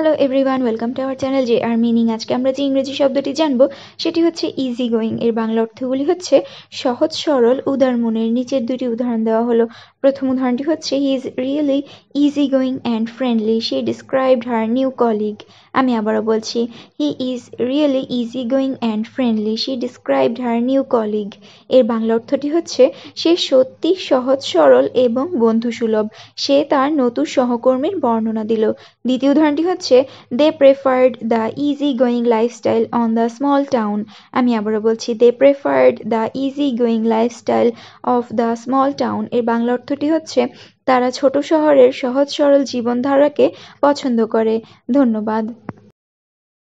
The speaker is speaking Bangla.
hello everyone welcome to our channel যে আর মিনিং আজকে আমরা যে ইংরেজি শব্দটি জানবো সেটি হচ্ছে ইজি গোয়িং এর বাংলা অর্থগুলি হচ্ছে সহজ সরল উদার মনের নিচের দুটি উদাহরণ দেওয়া হলো প্রথম উদাহরণটি হচ্ছে he is really easy going and friendly she described her new colleague আমি আবারও বলছি he is really easy going and friendly she described her new colleague এর বাংলা অর্থটি হচ্ছে সে সত্যি সহজ সরল এবং বন্ধুসুলভ সে তার নতুন সহকর্মীর বর্ণনা দিল দ্বিতীয় উদাহরণটি হচ্ছে বলছে they preferred the easy going lifestyle on the small town আমি আবারও বলছি they preferred the easy going lifestyle of the small town এর বাংলা অর্থটি হচ্ছে তারা ছোট শহরের সহজ সরল জীবনধারাকে পছন্দ করে ধন্যবাদ